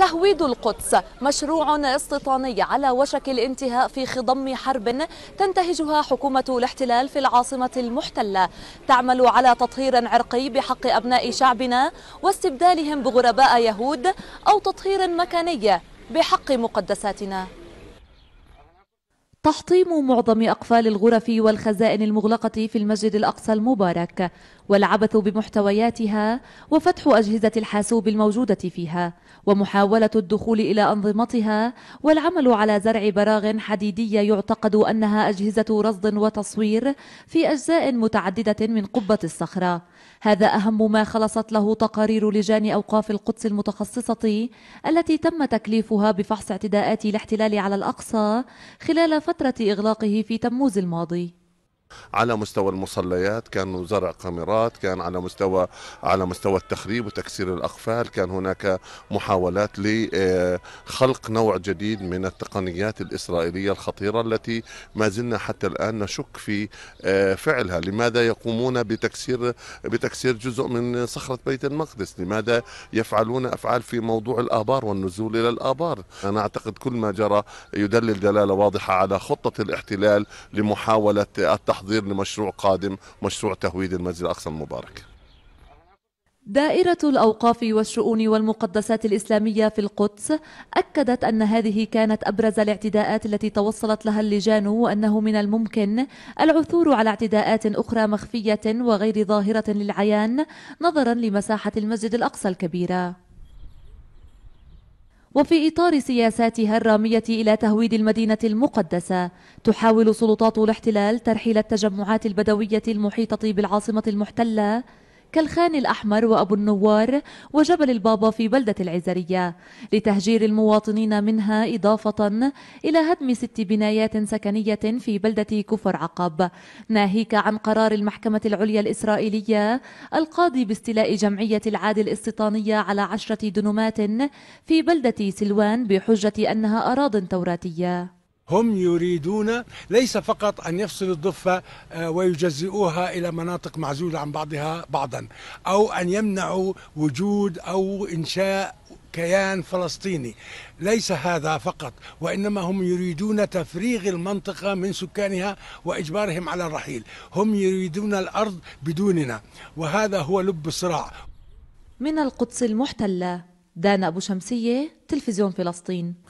تهويد القدس مشروع استيطاني على وشك الانتهاء في خضم حرب تنتهجها حكومة الاحتلال في العاصمة المحتلة تعمل على تطهير عرقي بحق أبناء شعبنا واستبدالهم بغرباء يهود أو تطهير مكاني بحق مقدساتنا تحطيم معظم أقفال الغرف والخزائن المغلقة في المسجد الأقصى المبارك والعبث بمحتوياتها وفتح أجهزة الحاسوب الموجودة فيها ومحاولة الدخول إلى أنظمتها والعمل على زرع براغ حديدية يعتقد أنها أجهزة رصد وتصوير في أجزاء متعددة من قبة الصخرة هذا أهم ما خلصت له تقارير لجان أوقاف القدس المتخصصة التي تم تكليفها بفحص اعتداءات الاحتلال على الأقصى خلال فترة إغلاقه في تموز الماضي على مستوى المصليات كانوا زرع قمرات كان على مستوى على مستوى التخريب وتكسير الاقفال كان هناك محاولات لخلق نوع جديد من التقنيات الاسرائيليه الخطيره التي ما زلنا حتى الان نشك في آه، فعلها لماذا يقومون بتكسير بتكسير جزء من صخره بيت المقدس لماذا يفعلون افعال في موضوع الابار والنزول الى الابار انا اعتقد كل ما جرى يدلل دلاله واضحه على خطه الاحتلال لمحاوله التحضير تحضير لمشروع قادم مشروع تهويد المسجد الأقصى المبارك دائرة الأوقاف والشؤون والمقدسات الإسلامية في القدس أكدت أن هذه كانت أبرز الاعتداءات التي توصلت لها اللجان وأنه من الممكن العثور على اعتداءات أخرى مخفية وغير ظاهرة للعيان نظرا لمساحة المسجد الأقصى الكبيرة وفي إطار سياساتها الرامية إلى تهويد المدينة المقدسة تحاول سلطات الاحتلال ترحيل التجمعات البدوية المحيطة بالعاصمة المحتلة كالخان الأحمر وأبو النوار وجبل البابا في بلدة العزرية لتهجير المواطنين منها إضافة إلى هدم ست بنايات سكنية في بلدة كفر عقب ناهيك عن قرار المحكمة العليا الإسرائيلية القاضي باستيلاء جمعية العادل الاستيطانية على عشرة دنومات في بلدة سلوان بحجة أنها أراض توراتية هم يريدون ليس فقط أن يفصلوا الضفة آه، ويجزئوها إلى مناطق معزولة عن بعضها بعضا أو أن يمنعوا وجود أو إنشاء كيان فلسطيني ليس هذا فقط وإنما هم يريدون تفريغ المنطقة من سكانها وإجبارهم على الرحيل هم يريدون الأرض بدوننا وهذا هو لب الصراع من القدس المحتلة دانا أبو شمسية تلفزيون فلسطين